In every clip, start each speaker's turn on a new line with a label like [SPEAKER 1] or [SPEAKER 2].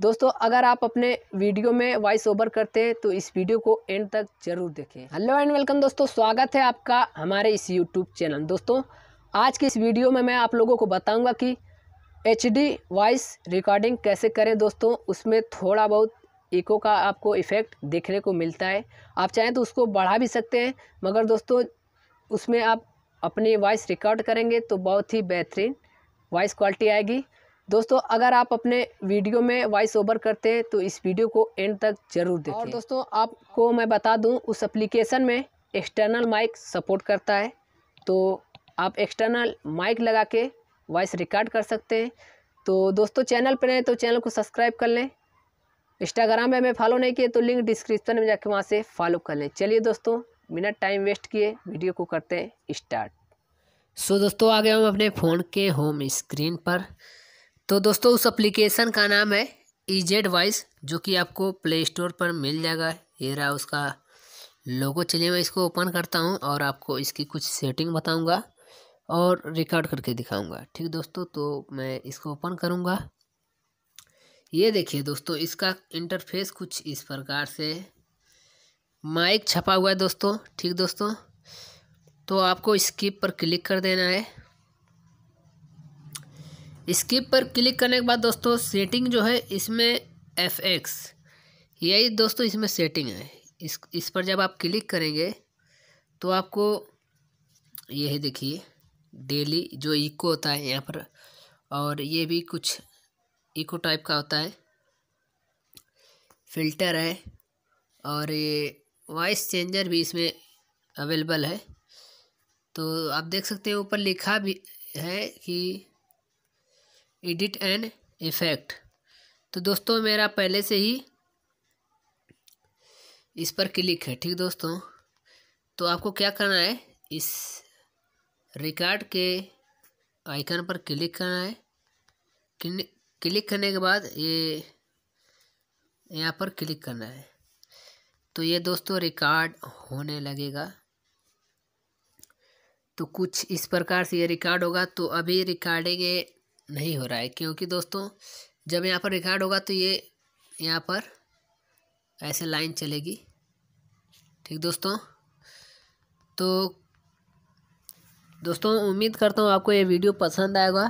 [SPEAKER 1] दोस्तों अगर आप अपने वीडियो में वॉइस ओवर करते हैं तो इस वीडियो को एंड तक जरूर देखें हेलो एंड वेलकम दोस्तों स्वागत है आपका हमारे इस यूट्यूब चैनल दोस्तों आज की इस वीडियो में मैं आप लोगों को बताऊंगा कि एच वॉइस रिकॉर्डिंग कैसे करें दोस्तों उसमें थोड़ा बहुत इको का आपको इफ़ेक्ट देखने को मिलता है आप चाहें तो उसको बढ़ा भी सकते हैं मगर दोस्तों उसमें आप अपनी वॉइस रिकॉर्ड करेंगे तो बहुत ही बेहतरीन वॉइस क्वालिटी आएगी दोस्तों अगर आप अपने वीडियो में वॉइस ओवर करते हैं तो इस वीडियो को एंड तक जरूर देखें और दोस्तों आपको मैं बता दूं उस एप्लीकेशन में एक्सटर्नल माइक सपोर्ट करता है तो आप एक्सटर्नल माइक लगा के वॉइस रिकॉर्ड कर सकते हैं तो दोस्तों चैनल पर हैं तो चैनल को सब्सक्राइब कर लें इंस्टाग्राम में हमें फॉलो नहीं किए तो लिंक डिस्क्रिप्शन में जाके वहाँ से फॉलो कर लें चलिए दोस्तों बिना टाइम वेस्ट किए वीडियो को करते हैं स्टार्ट सो so, दोस्तों आ गए हम अपने फ़ोन के होम स्क्रीन पर तो दोस्तों उस एप्लीकेशन का नाम है ई जेड वॉइस जो कि आपको प्ले स्टोर पर मिल जाएगा ये रहा उसका लोगो चलिए मैं इसको ओपन करता हूँ और आपको इसकी कुछ सेटिंग बताऊँगा और रिकॉर्ड करके दिखाऊँगा ठीक दोस्तों तो मैं इसको ओपन करूँगा ये देखिए दोस्तों इसका इंटरफेस कुछ इस प्रकार से माइक छपा हुआ है दोस्तों ठीक दोस्तों तो आपको स्किप पर क्लिक कर देना है स्किप पर क्लिक करने के बाद दोस्तों सेटिंग जो है इसमें एफ एक्स यही दोस्तों इसमें सेटिंग है इस इस पर जब आप क्लिक करेंगे तो आपको यही देखिए डेली जो इको होता है यहाँ पर और ये भी कुछ इको टाइप का होता है फिल्टर है और ये वॉइस चेंजर भी इसमें अवेलेबल है तो आप देख सकते हैं ऊपर लिखा भी है कि एडिट एंड इफ़ेक्ट तो दोस्तों मेरा पहले से ही इस पर क्लिक है ठीक दोस्तों तो आपको क्या करना है इस रिकॉर्ड के आइकन पर क्लिक करना है क्लिक करने के बाद ये यहाँ पर क्लिक करना है तो ये दोस्तों रिकॉर्ड होने लगेगा तो कुछ इस प्रकार से ये रिकॉर्ड होगा तो अभी रिकॉर्डिंग नहीं हो रहा है क्योंकि दोस्तों जब यहाँ पर रिकॉर्ड होगा तो ये यहाँ पर ऐसे लाइन चलेगी ठीक दोस्तों तो दोस्तों उम्मीद करता हूँ आपको ये वीडियो पसंद आएगा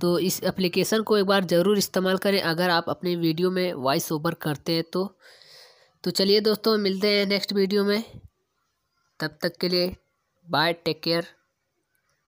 [SPEAKER 1] तो इस एप्लीकेशन को एक बार ज़रूर इस्तेमाल करें अगर आप अपने वीडियो में वॉइस ओवर करते हैं तो तो चलिए दोस्तों मिलते हैं नेक्स्ट वीडियो में तब तक के लिए बाय टेक केयर